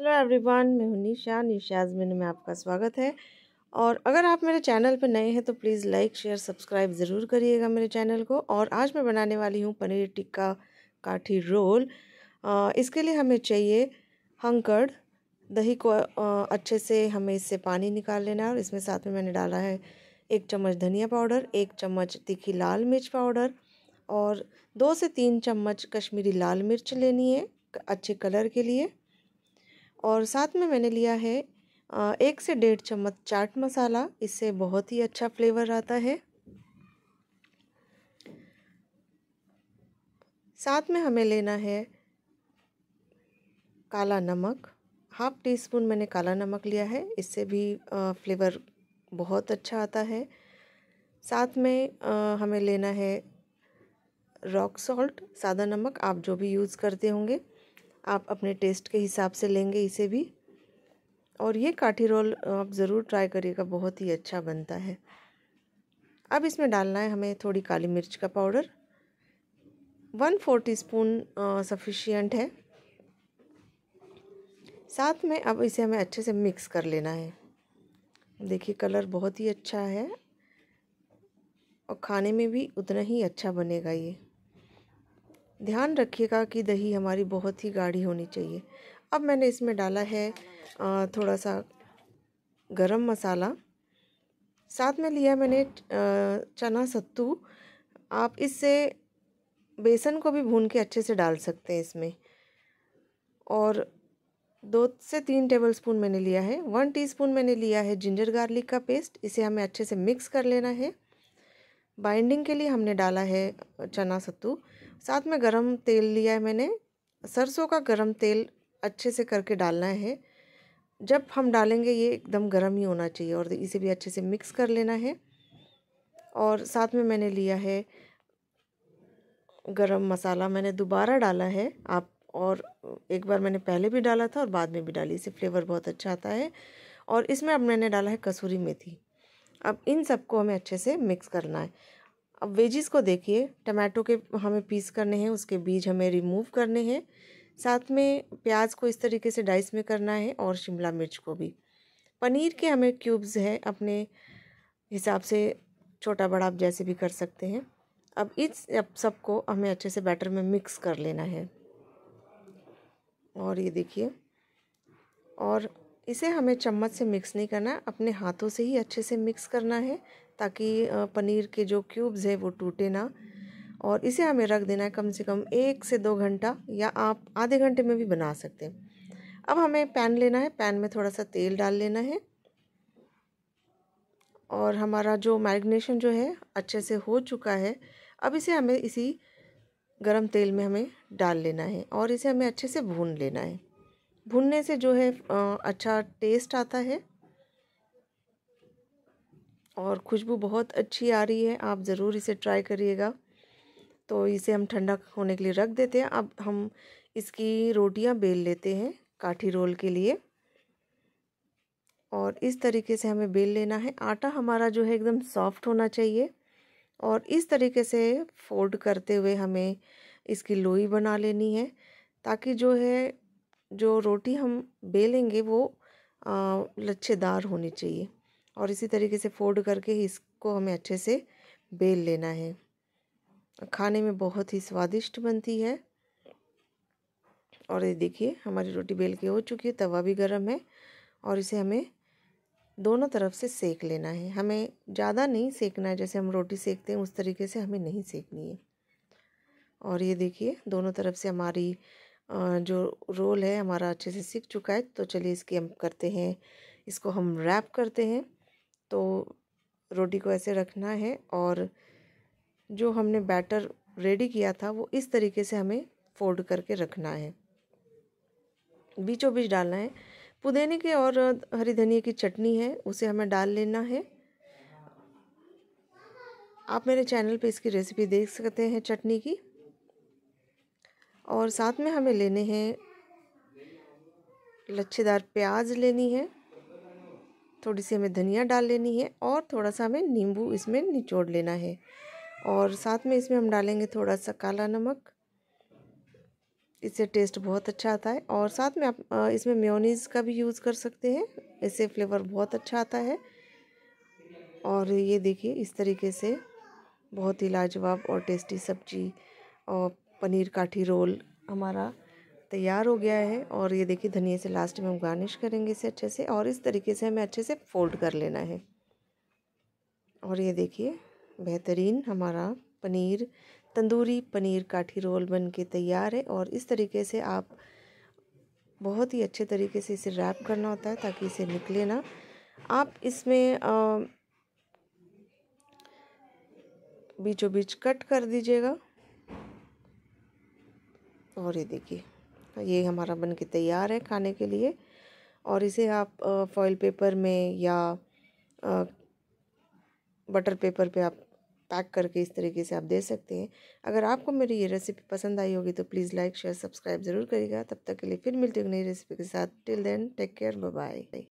hello everyone मैं हूं निशा निशाज में में आपका स्वागत है और अगर आप मेरे चैनल पर नए हैं तो प्लीज़ लाइक शेयर सब्सक्राइब ज़रूर करिएगा मेरे चैनल को और आज मैं बनाने वाली हूं पनीर टिक्का काठी रोल आ, इसके लिए हमें चाहिए हंकड़ दही को आ, अच्छे से हमें इससे पानी निकाल लेना है और इसमें साथ में मैंने डाला है एक चम्मच धनिया पाउडर एक चम्मच तीखी लाल मिर्च पाउडर और दो से तीन चम्मच कश्मीरी लाल मिर्च लेनी है अच्छे कलर के लिए और साथ में मैंने लिया है एक से डेढ़ चम्मच चाट मसाला इससे बहुत ही अच्छा फ्लेवर आता है साथ में हमें लेना है काला नमक हाफ टी स्पून मैंने काला नमक लिया है इससे भी फ्लेवर बहुत अच्छा आता है साथ में हमें लेना है रॉक सॉल्ट सादा नमक आप जो भी यूज़ करते होंगे आप अपने टेस्ट के हिसाब से लेंगे इसे भी और ये काठी रोल आप ज़रूर ट्राई करिएगा बहुत ही अच्छा बनता है अब इसमें डालना है हमें थोड़ी काली मिर्च का powder one four teaspoon sufficient है साथ में अब इसे हमें अच्छे से मिक्स कर लेना है देखिए कलर बहुत ही अच्छा है और खाने में भी उतना ही अच्छा बनेगा ये ध्यान रखिएगा कि दही हमारी बहुत ही गाढ़ी होनी चाहिए अब मैंने इसमें डाला है थोड़ा सा गरम मसाला साथ में लिया मैंने चना सत्तू आप इससे बेसन को भी भून के अच्छे से डाल सकते हैं इसमें और दो से तीन टेबल स्पून मैंने लिया है वन टीस्पून मैंने लिया है जिंजर गार्लिक का पेस्ट इसे हमें अच्छे से मिक्स कर लेना है बाइंडिंग के लिए हमने डाला है चना सत्तू साथ में गरम तेल लिया है मैंने सरसों का गरम तेल अच्छे से करके डालना है जब हम डालेंगे ये एकदम गर्म ही होना चाहिए और इसे भी अच्छे से मिक्स कर लेना है और साथ में मैंने लिया है गरम मसाला मैंने दोबारा डाला है आप और एक बार मैंने पहले भी डाला था और बाद में भी डाली इसे फ्लेवर बहुत अच्छा आता है और इसमें अब मैंने डाला है कसूरी मेथी अब इन सबको हमें अच्छे से मिक्स करना है अब वेजिस को देखिए टमाटो के हमें पीस करने हैं उसके बीज हमें रिमूव करने हैं साथ में प्याज को इस तरीके से डाइस में करना है और शिमला मिर्च को भी पनीर के हमें क्यूब्स है अपने हिसाब से छोटा बड़ा आप जैसे भी कर सकते हैं अब इस अब सबको हमें अच्छे से बैटर में मिक्स कर लेना है और ये देखिए और इसे हमें चम्मच से मिक्स नहीं करना अपने हाथों से ही अच्छे से मिक्स करना है ताकि पनीर के जो क्यूब्स है वो टूटे ना और इसे हमें रख देना है कम से कम एक से दो घंटा या आप आधे घंटे में भी बना सकते हैं अब हमें पैन लेना है पैन में थोड़ा सा तेल डाल लेना है और हमारा जो मैरिनेशन जो है अच्छे से हो चुका है अब इसे हमें इसी गरम तेल में हमें डाल लेना है और इसे हमें अच्छे से भून लेना है भूनने से जो है अच्छा टेस्ट आता है और खुशबू बहुत अच्छी आ रही है आप ज़रूर इसे ट्राई करिएगा तो इसे हम ठंडा होने के लिए रख देते हैं अब हम इसकी रोटियां बेल लेते हैं काठी रोल के लिए और इस तरीके से हमें बेल लेना है आटा हमारा जो है एकदम सॉफ्ट होना चाहिए और इस तरीके से फोल्ड करते हुए हमें इसकी लोई बना लेनी है ताकि जो है जो रोटी हम बेलेंगे वो लच्छेदार होनी चाहिए और इसी तरीके से फोल्ड करके इसको हमें अच्छे से बेल लेना है खाने में बहुत ही स्वादिष्ट बनती है और ये देखिए हमारी रोटी बेल के हो चुकी है तवा भी गर्म है और इसे हमें दोनों तरफ से सेक लेना है हमें ज़्यादा नहीं सेकना है जैसे हम रोटी सेकते हैं उस तरीके से हमें नहीं सेकनी है और ये देखिए दोनों तरफ से हमारी जो रोल है हमारा अच्छे से सीख चुका है तो चलिए इसकी हम करते हैं इसको हम रैप करते हैं तो रोटी को ऐसे रखना है और जो हमने बैटर रेडी किया था वो इस तरीके से हमें फोल्ड करके रखना है बीचों बीच डालना है पुदीने के और हरी धनिया की चटनी है उसे हमें डाल लेना है आप मेरे चैनल पे इसकी रेसिपी देख सकते हैं चटनी की और साथ में हमें लेने हैं लच्छेदार प्याज लेनी है थोड़ी सी हमें धनिया डाल लेनी है और थोड़ा सा हमें नींबू इसमें निचोड़ लेना है और साथ में इसमें हम डालेंगे थोड़ा सा काला नमक इससे टेस्ट बहुत अच्छा आता है और साथ में आप इसमें म्योनीस का भी यूज़ कर सकते हैं इससे फ्लेवर बहुत अच्छा आता है और ये देखिए इस तरीके से बहुत ही लाजवाब और टेस्टी सब्जी और पनीर काठी रोल हमारा तैयार हो गया है और ये देखिए धनिया से लास्ट में हम गार्निश करेंगे इसे अच्छे से और इस तरीके से हमें अच्छे से फोल्ड कर लेना है और ये देखिए बेहतरीन हमारा पनीर तंदूरी पनीर काठी रोल बन के तैयार है और इस तरीके से आप बहुत ही अच्छे तरीके से इसे रैप करना होता है ताकि इसे निकले ना आप इसमें बीचों बीच कट कर दीजिएगा और ये देखिए तो ये हमारा बन के तैयार है खाने के लिए और इसे आप फॉइल पेपर में या बटर पेपर पे आप पैक करके इस तरीके से आप दे सकते हैं अगर आपको मेरी ये रेसिपी पसंद आई होगी तो प्लीज़ लाइक शेयर सब्सक्राइब ज़रूर करिएगा तब तक के लिए फिर मिलती हैं नई रेसिपी के साथ till then take care bye